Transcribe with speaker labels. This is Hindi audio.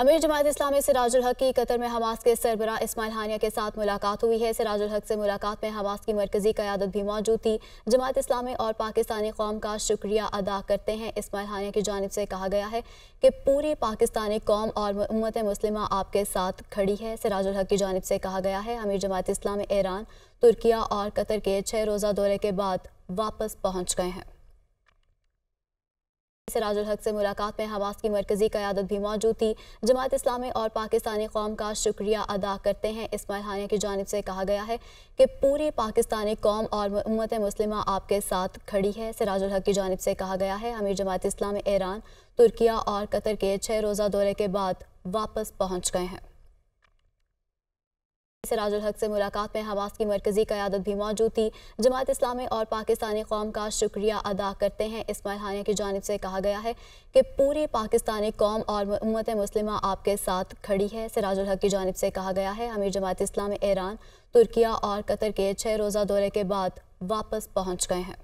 Speaker 1: अमीर जमात इस्लामी सिराजुल हक की कतर में हमास के सरबरा इस्माइल हानिया के साथ मुलाकात हुई है सिराजुल हक से मुलाकात में हमास की मरकजी क्यादत भी मौजूद थी जमात इस्लामी और पाकिस्तानी कौम का शुक्रिया अदा करते हैं इस्माइल हानिया की जानब से कहा गया है कि पूरी पाकिस्तानी कौम और उम्मत मुस्लिम आपके साथ खड़ी है सिराजुल हक की जानब से कहा गया है अमीर जमात इस्लामी ईरान तुर्किया और कतर के छः रोज़ा दौरे के बाद वापस पहुँच गए हैं सराजुल हक से मुलाकात में हमास की मरकजी क्यादत भी मौजूद थी जमात इस्लामी और पाकिस्तानी कौम का शुक्रिया अदा करते हैं इसमाइल हानिया की जानब से कहा गया है कि पूरी पाकिस्तानी कौम और उम्मत मुस्लिम आपके साथ खड़ी है सराजुल हक की जानब से कहा गया है अमीर जमात इस्लामी ईरान तुर्किया और कतर के छः रोज़ा दौरे के बाद वापस पहुँच गए हैं सराजुल हक से मुलाकात में हमास की मरकजी क्यादत भी मौजूद थी जमात इस्लामी और पाकिस्तानी कौम का शुक्रिया अदा करते हैं इसमाइल हानिया की जानब से कहा गया है कि पूरी पाकिस्तानी कौम और उम्मत मुस्लिम आपके साथ खड़ी है सराजुल हक की जानब से कहा गया है अमीर जमात इस्लामी ईरान तुर्किया और कतर के छः रोज़ा दौरे के बाद वापस पहुँच गए हैं